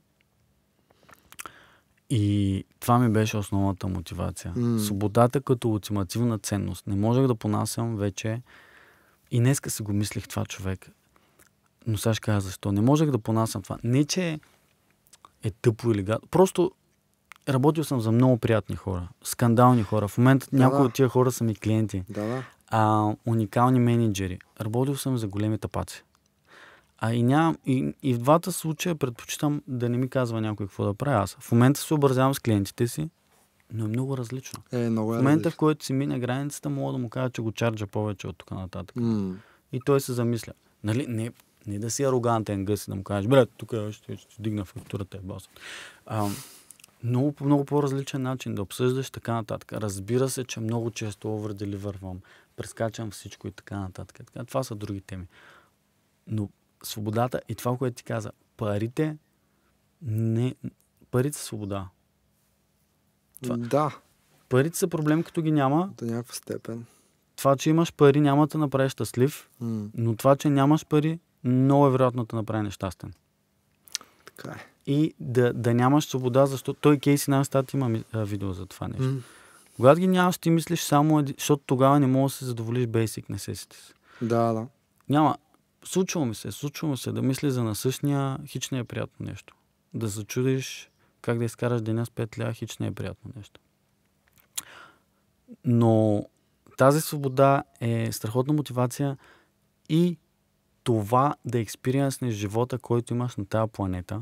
И това ми беше основната мотивация. Mm. Свободата като ултимативна ценност. Не можех да понасям вече. И днеска си го мислих това човек. Но сега ще кажа защо. Не можех да понасям това. Не, че е тъпо или гадно. Просто работил съм за много приятни хора. Скандални хора. В момента да, някои да. от тия хора са ми клиенти. Да, да. А, уникални менеджери. Работил съм за големи тапаци. А и, ням, и, и в двата случая предпочитам да не ми казва някой какво да правя аз. В момента се образявам с клиентите си, но е много различно. Е, много е в момента, различно. в който си мина границата, мога да му кажа, че го чарджа повече от тук нататък. Mm. И той се замисля. Нали, не, не да си арогантен гъси, да му кажеш, брат, тук е, ще, ще дигна фактурата, е бос. А, много, много по-различен начин да обсъждаш така нататък. Разбира се, че много често овърдели вървам, прескачам всичко и така нататък. това са други теми. Но свободата и това, което ти каза, парите не... Парите са свобода. Това... Да. Парите са проблем, като ги няма. До някаква степен. Това, че имаш пари, няма да направи щастлив, mm. но това, че нямаш пари, много е вероятно да направи нещастен. Така е. И да, да нямаш свобода, защото той Кейси на стат има видео за това нещо. Mm. Когато ги нямаш, ти мислиш само, защото тогава не можеш да се задоволиш basic necessities. Да, да. Няма. Случва ми се, случва ми се да мисли за насъщния, хич не е приятно нещо. Да се чудиш как да изкараш деня с 5 ля, хич не е приятно нещо. Но тази свобода е страхотна мотивация и това да експириенснеш живота, който имаш на тази планета,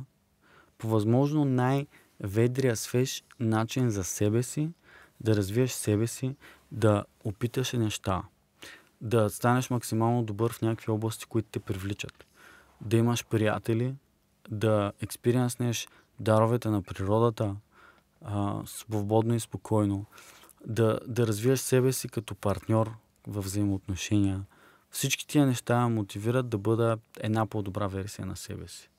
по възможно най-ведрия свеж начин за себе си, да развиеш себе си, да опиташ неща да станеш максимално добър в някакви области, които те привличат. Да имаш приятели, да експириенснеш даровете на природата а, свободно и спокойно, да, да развиеш себе си като партньор в взаимоотношения. Всички тия неща мотивират да бъда една по-добра версия на себе си.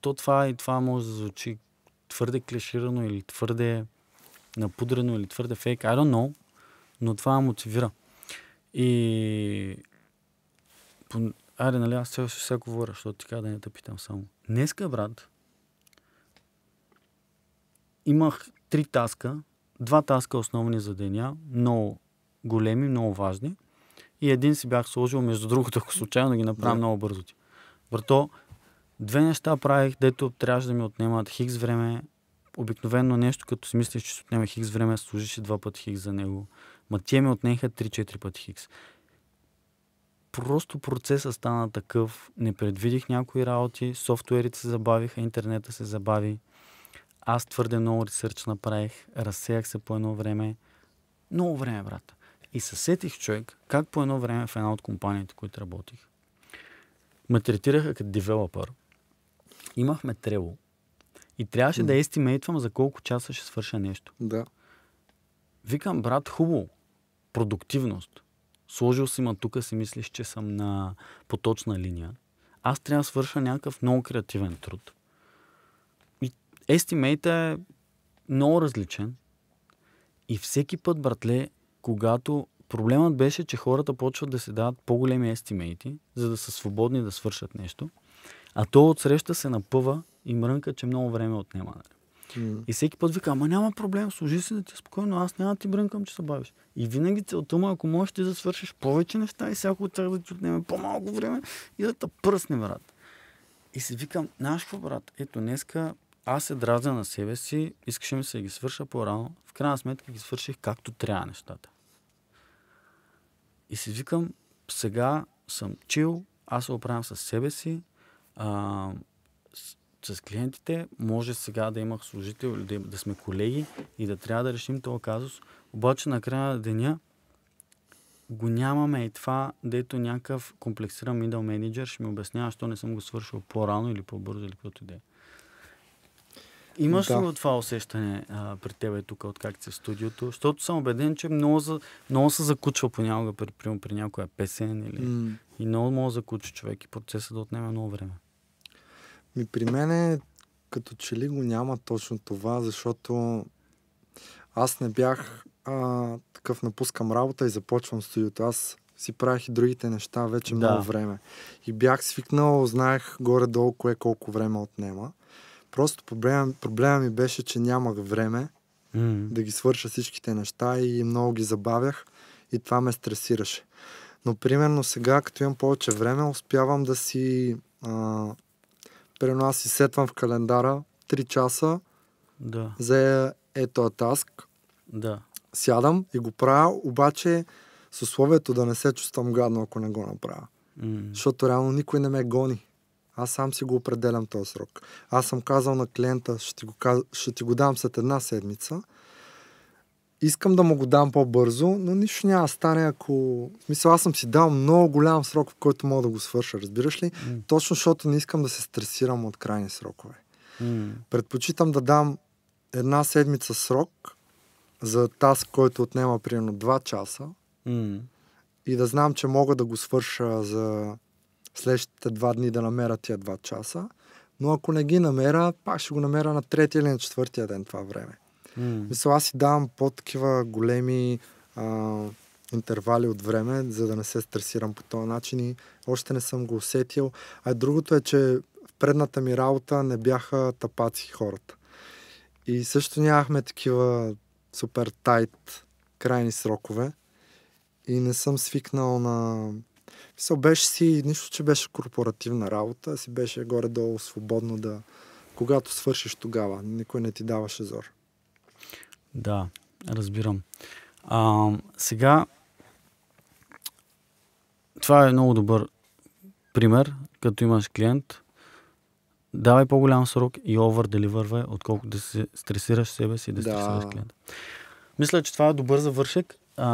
То това и това може да звучи твърде клиширано или твърде напудрено или твърде фейк. I don't know, но това мотивира. И... Аре, нали, аз сега, се говоря, защото ти да не те питам само. Днеска, брат, имах три таска, два таска основни за деня, много големи, много важни. И един си бях сложил, между другото, ако случайно ги направя да. много бързо ти. Брато, две неща правих, дето трябваше да ми отнемат хикс време. Обикновено нещо, като си мислиш, че си отнема хикс време, служиш и два пъти хикс за него. Ма тия ми отнеха 3-4 пъти хикс. Просто процесът стана такъв. Не предвидих някои работи, софтуерите се забавиха, интернета се забави. Аз твърде много ресърч направих, разсеях се по едно време. Много време, брат. И съсетих човек, как по едно време в една от компаниите, които работих, ме третираха като девелопър. Имахме трево, И трябваше mm. да естимейтвам за колко часа ще свърша нещо. Да. Викам, брат, хубаво продуктивност. Сложил си ма тук, си мислиш, че съм на поточна линия. Аз трябва да свърша някакъв много креативен труд. И естимейта е много различен. И всеки път, братле, когато проблемът беше, че хората почват да се дават по-големи естимейти, за да са свободни да свършат нещо, а то отсреща се напъва и мрънка, че много време отнема. Нали? Mm. И всеки път вика, ама няма проблем, служи си да ти спокойно, аз няма да ти брънкам, че се бавиш. И винаги целта му, е, ако можеш ти да свършиш повече неща и всяко от тях да ти отнеме по-малко време и да те пръсне, брат. И си викам, знаеш какво, брат, ето днеска аз се дразня на себе си, искаше ми се да ги свърша по-рано. В крайна сметка ги свърших както трябва нещата. И си викам, сега съм чил, аз се оправям с себе си, а, с клиентите може сега да имах служител, да, да сме колеги и да трябва да решим този казус. Обаче накрая на деня го нямаме и това, дето някакъв комплексиран мидъл менеджер ще ми обяснява, що не съм го свършил по-рано или по-бързо или каквото и да е. Имаш да. ли това усещане а, при тебе тук, откакто си в студиото? Защото съм убеден, че много, за, много се закучва понякога при, при, при някоя песен или, mm. и много може да закучи човек и процесът да отнема много време. Ми при мен като че ли го няма точно това, защото аз не бях а, такъв напускам работа и започвам студиото. Аз си правих и другите неща вече да. много време. И бях свикнал, знаех горе-долу кое колко време отнема. Просто проблема, проблема ми беше, че нямах време mm. да ги свърша всичките неща и много ги забавях и това ме стресираше. Но примерно сега, като имам повече време, успявам да си а, при аз си сетвам в календара 3 часа да. за ето таск. Да. Сядам и го правя, обаче с условието да не се чувствам гадно, ако не го направя. Mm. Защото реално никой не ме гони. Аз сам си го определям този срок. Аз съм казал на клиента, ще ти го, каз... ще ти го дам след една седмица, искам да му го дам по-бързо, но нищо няма да стане, ако... В смисъл, аз съм си дал много голям срок, в който мога да го свърша, разбираш ли? Mm. Точно защото не искам да се стресирам от крайни срокове. Mm. Предпочитам да дам една седмица срок за таз, който отнема примерно 2 часа mm. и да знам, че мога да го свърша за следващите два дни да намеря тия 2 часа. Но ако не ги намеря, пак ще го намеря на третия или на четвъртия ден това време. Mm. Мисля, аз си давам по-такива големи а, интервали от време, за да не се стресирам по този начин и още не съм го усетил. А другото е, че в предната ми работа не бяха тапаци хората. И също нямахме такива супер тайт крайни срокове. И не съм свикнал на... Мисъл, беше си, нищо, че беше корпоративна работа, си беше горе-долу свободно да... Когато свършиш тогава, никой не ти даваше зор. Да, разбирам. А, сега, това е много добър пример, като имаш клиент, давай по-голям срок и овър деливървай, отколкото да се стресираш себе си и да, да. стресираш клиента. Мисля, че това е добър завършек а,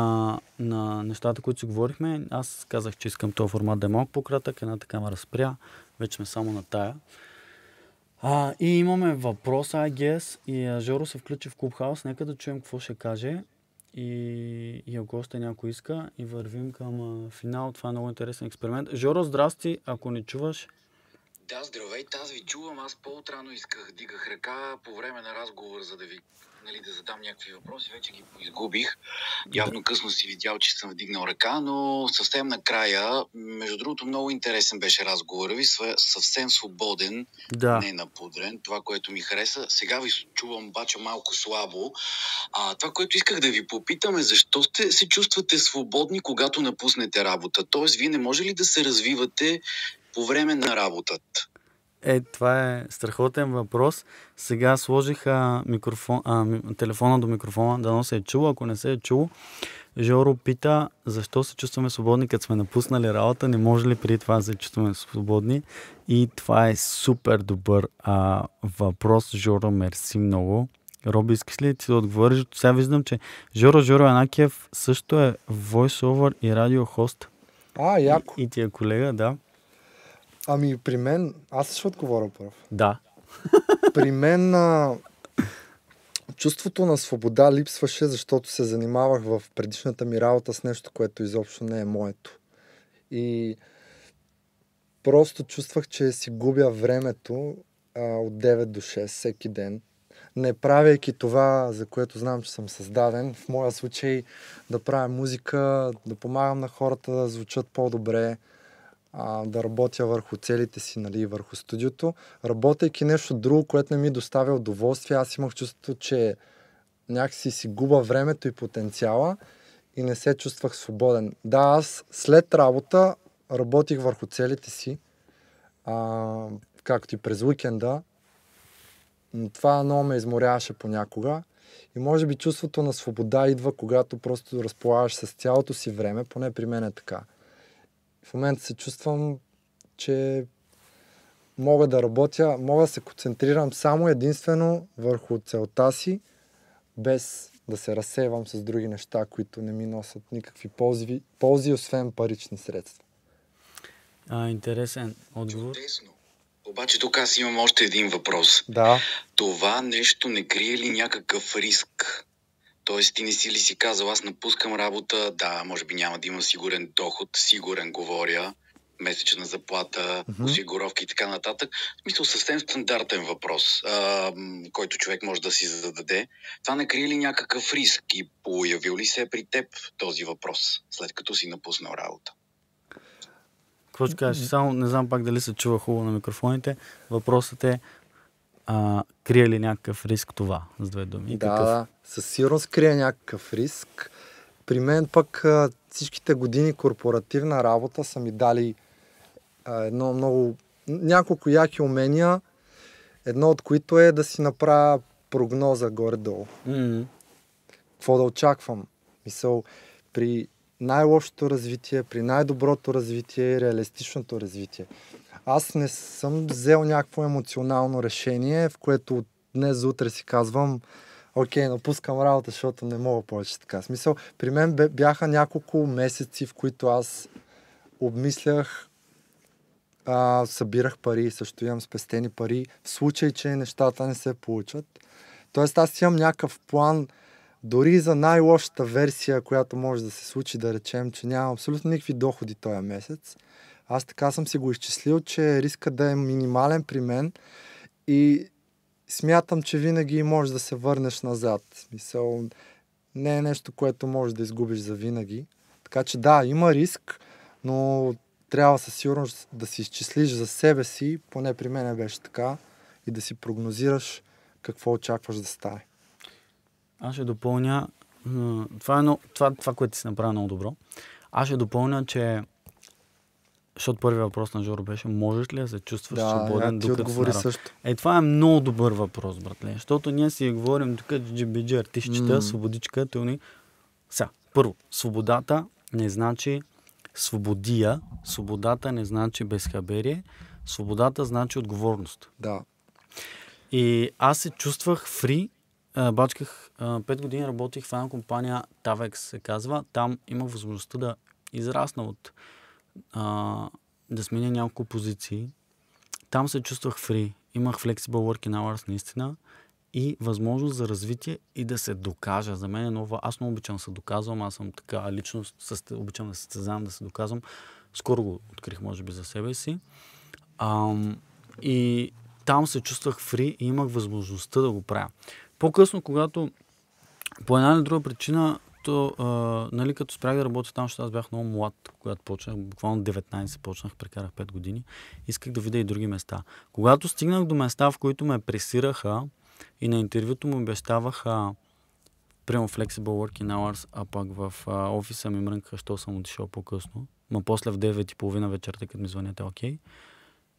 на нещата, които си говорихме. Аз казах, че искам този формат да е малко по-кратък, едната камера спря, вече сме само на тая. А, и имаме въпрос, I guess, и Жоро се включи в Клубхаус. Нека да чуем какво ще каже. И, и ако още някой иска, и вървим към а, финал. Това е много интересен експеримент. Жоро, здрасти, ако не чуваш. Да, здравейте, аз ви чувам. Аз по-утрано исках, дигах ръка по време на разговор, за да ви нали, да задам някакви въпроси, вече ги изгубих. Явно късно си видял, че съм вдигнал ръка, но съвсем накрая, между другото, много интересен беше разговора ви, съвсем свободен, да. не напудрен, това, което ми хареса. Сега ви чувам обаче малко слабо. А, това, което исках да ви попитам е, защо сте, се чувствате свободни, когато напуснете работа? Тоест, вие не може ли да се развивате по време на работата? Е, това е страхотен въпрос. Сега сложих а, микрофон, а, телефона до микрофона, да се е чуло. Ако не се е чуло, Жоро пита, защо се чувстваме свободни, като сме напуснали работа, не може ли преди това да се чувстваме свободни? И това е супер добър а, въпрос, Жоро, мерси много. Роби, искаш ли ти да отговориш? Сега виждам, че Жоро Жоро Анакиев също е voice-over и радио хост. А, яко. И, и ти е колега, да. Ами при мен, аз ще отговоря първ. Да. При мен а, чувството на свобода липсваше, защото се занимавах в предишната ми работа с нещо, което изобщо не е моето. И просто чувствах, че си губя времето а, от 9 до 6 всеки ден, не правейки това, за което знам, че съм създаден. В моя случай да правя музика, да помагам на хората да звучат по-добре, а, да работя върху целите си, нали, върху студиото. Работейки нещо друго, което не ми доставя удоволствие, аз имах чувството, че някакси си губа времето и потенциала и не се чувствах свободен. Да, аз след работа работих върху целите си, а, както и през уикенда. Но това много ме изморяваше понякога. И може би чувството на свобода идва, когато просто разполагаш с цялото си време, поне при мен е така. В момента се чувствам, че мога да работя, мога да се концентрирам само единствено върху целта си, без да се разсевам с други неща, които не ми носят никакви ползи, ползи освен парични средства. А, интересен отговор. Чудесно. Обаче тук аз имам още един въпрос. Да. Това нещо не крие ли някакъв риск? Тоест, ти не си ли си казал, аз напускам работа, да, може би няма да имам сигурен доход, сигурен говоря, месечна заплата, mm-hmm. осигуровки и така нататък. В смисъл съвсем стандартен въпрос, а, който човек може да си зададе. Това не крие ли някакъв риск и появил ли се при теб този въпрос, след като си напуснал работа? Какво ще кажеш? Само не знам пак дали се чува хубаво на микрофоните. Въпросът е а, крие ли някакъв риск това, с две думи? Да, какъв? със сигурност крие някакъв риск. При мен пък а, всичките години корпоративна работа са ми дали а, едно много, няколко яки умения, едно от които е да си направя прогноза горе-долу. Mm-hmm. Какво да очаквам? Мисъл, при най-лошото развитие, при най-доброто развитие и реалистичното развитие аз не съм взел някакво емоционално решение, в което от днес за утре си казвам, окей, напускам работа, защото не мога повече така. Смисъл, при мен бяха няколко месеци, в които аз обмислях, а, събирах пари, също имам спестени пари, в случай, че нещата не се получат. Тоест аз имам някакъв план, дори за най-лошата версия, която може да се случи, да речем, че няма абсолютно никакви доходи този месец. Аз така съм си го изчислил, че риска да е минимален при мен и смятам, че винаги можеш да се върнеш назад. Мисъл, не е нещо, което можеш да изгубиш за винаги. Така че да, има риск, но трябва със сигурност да си изчислиш за себе си, поне при мен беше така, и да си прогнозираш какво очакваш да стане. Аз ще допълня, това е едно, това, това, което си направи много добро. Аз ще допълня, че защото първият въпрос на Жоро беше, можеш ли да се чувстваш да, свободен докато отговори си също. Е, това е много добър въпрос, братле. Защото ние си говорим тук GBG артистчета, mm. свободичка, тълни. Сега, първо, свободата не значи свободия, свободата не значи безхаберие, свободата значи отговорност. Да. И аз се чувствах фри, бачках, 5 години работих в една компания, Tavex се казва, там имах възможността да израсна от а, да сменя няколко позиции. Там се чувствах фри. Имах flexible working hours наистина и възможност за развитие и да се докажа. За мен е нова. Аз много обичам да се доказвам. Аз съм така лично Състе, обичам да се състезавам, да се доказвам. Скоро го открих, може би, за себе си. А, и там се чувствах фри и имах възможността да го правя. По-късно, когато по една или друга причина като, а, нали, като спрях да работя там, защото аз бях много млад, когато почнах, буквално 19 почнах, прекарах 5 години, исках да видя и други места. Когато стигнах до места, в които ме пресираха и на интервюто му обещаваха прямо flexible working hours, а пък в а, офиса ми мрънкаха, що съм отишъл по-късно. Ма после в 9.30 вечерта, като ми звънете, окей.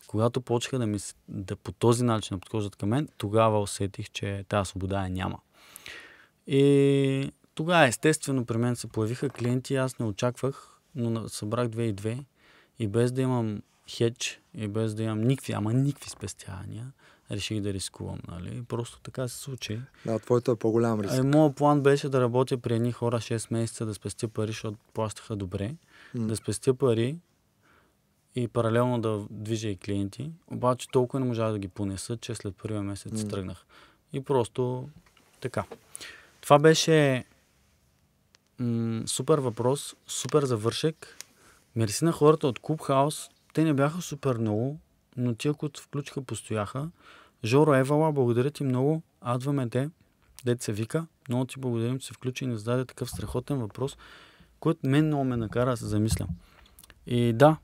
Когато почнаха да, ми, да по този начин да подхождат към мен, тогава усетих, че тази свобода я няма. И тогава естествено при мен се появиха клиенти, аз не очаквах, но събрах 2 и 2 и без да имам хедж и без да имам никакви, ама никакви спестявания, реших да рискувам, нали? Просто така се случи. Да, твоето е по-голям риск. Ами, моят план беше да работя при едни хора 6 месеца, да спестя пари, защото плащаха добре, mm. да спестя пари и паралелно да движа и клиенти. Обаче толкова не можах да ги понеса, че след първия месец mm. тръгнах. И просто така. Това беше М- супер въпрос, супер завършек. Мерси на хората от Клуб Хаус. Те не бяха супер много, но тия, които включиха, постояха. Жоро Евала, благодаря ти много. Адваме те. Дет се вика. Много ти благодарим, че се включи и не зададе такъв страхотен въпрос, който мен много ме накара да се замисля. И да,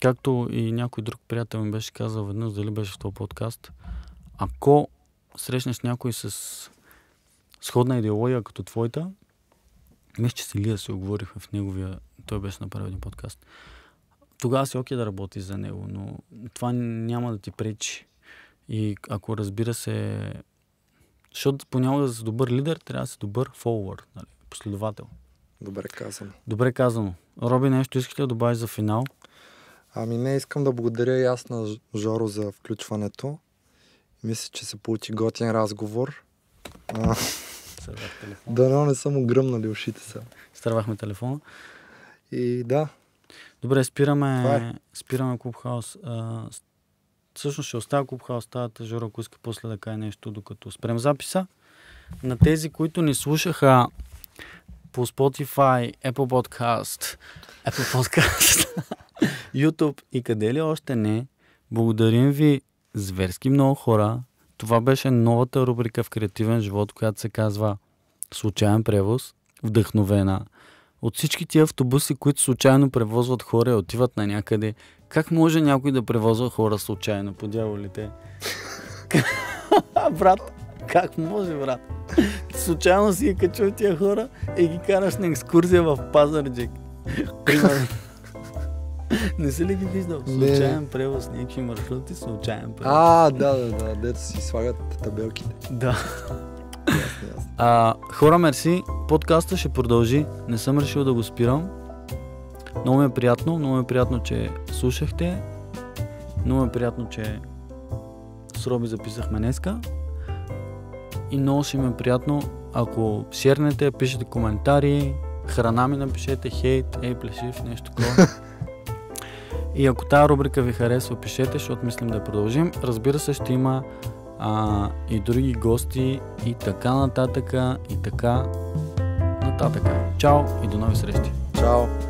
както и някой друг приятел ми беше казал веднъж, дали беше в този подкаст, ако срещнеш някой с сходна идеология като твоята, мисля, че с Илия се оговорихме в неговия, той беше направил един подкаст. Тогава си окей да работи за него, но това няма да ти пречи. И ако разбира се, защото понякога да добър лидер, трябва да си добър фолуър, нали? последовател. Добре казано. Добре казано. Роби, нещо искаш ли да добавиш за финал? Ами не, искам да благодаря и аз на Жоро за включването. Мисля, че се получи готин разговор. Сървах телефона. не са му гръмнали ушите са. Стървахме телефона. И да. Добре, спираме, е. спираме Клубхаус. А, всъщност ще оставя Клубхаус тази Жоро, ако иска после да кае нещо, докато спрем записа. На тези, които ни слушаха по Spotify, Apple Podcast, Apple Podcast, YouTube и къде ли още не, благодарим ви зверски много хора, това беше новата рубрика в Креативен живот, която се казва Случайен превоз, вдъхновена. От всички тия автобуси, които случайно превозват хора и отиват на някъде, как може някой да превозва хора случайно? По дяволите. брат, как може, брат? Случайно си е качил тия хора и ги караш на екскурзия в Пазарджик. Примерно. Не си ли ги виждал? Случайен не. превоз, някакви маршрути, случайен превоз. А, да, да, да, дето си слагат табелките. Да. А, хора, мерси, подкаста ще продължи. Не съм решил да го спирам. Много ми е приятно, много ми е приятно, че слушахте. Много ми е приятно, че с Роби записахме днеска. И много ще ми е приятно, ако шернете, пишете коментари, храна ми напишете, хейт, ей, плешив, нещо такова. И ако тази рубрика ви харесва, пишете, защото мислим да продължим. Разбира се, ще има а, и други гости и така нататък, и така нататък. Чао и до нови срещи! Чао!